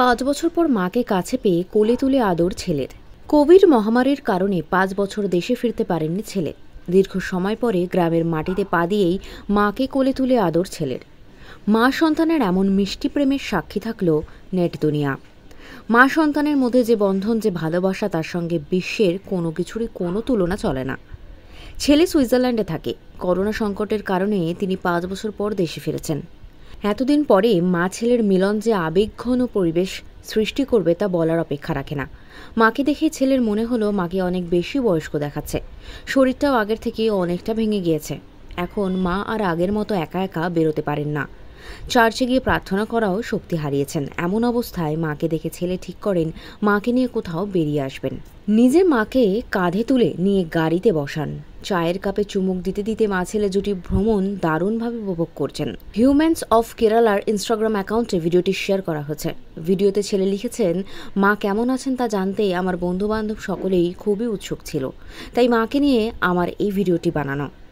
পাঁচ বছর পর মাকে কাছে পেয়ে কোলে তুলে আদর ছেলের কোভিড মহামারীর কারণে পাঁচ বছর দেশে ফিরতে পারেননি ছেলে দীর্ঘ সময় পরে গ্রামের মাটিতে পা দিয়েই মাকে কোলে তুলে আদর ছেলের মা সন্তানের এমন মিষ্টি প্রেমের সাক্ষী থাকল নেট দুনিয়া মা সন্তানের মধ্যে যে বন্ধন যে ভালোবাসা তার সঙ্গে বিশ্বের কোনো কিছুরই কোনো তুলনা চলে না ছেলে সুইজারল্যান্ডে থাকে করোনা সংকটের কারণে তিনি পাঁচ বছর পর দেশে ফিরেছেন এতদিন পরে মা ছেলের মিলন যে আবেগঘন পরিবেশ সৃষ্টি করবে তা বলার অপেক্ষা রাখে না মাকে দেখে ছেলের মনে হলো মাকে অনেক বেশি বয়স্ক দেখাচ্ছে শরীরটাও আগের থেকে অনেকটা ভেঙে গিয়েছে এখন মা আর আগের মতো একা একা বেরোতে পারেন না চার্চে গিয়ে প্রার্থনা করাও শক্তি হারিয়েছেন এমন অবস্থায় মাকে দেখে ছেলে ঠিক করেন মাকে নিয়ে কোথাও বেরিয়ে আসবেন নিজের মাকে কাঁধে তুলে নিয়ে গাড়িতে বসান চায়ের কাপে চুমুক দিতে দিতে মা ছেলে জুটি ভ্রমণ দারুণভাবে উপভোগ করছেন হিউম্যানস অফ কেরালার ইনস্টাগ্রাম অ্যাকাউন্টে ভিডিওটি শেয়ার করা হয়েছে ভিডিওতে ছেলে লিখেছেন মা কেমন আছেন তা জানতে আমার বন্ধুবান্ধব সকলেই খুবই উৎসুক ছিল তাই মাকে নিয়ে আমার এই ভিডিওটি বানানো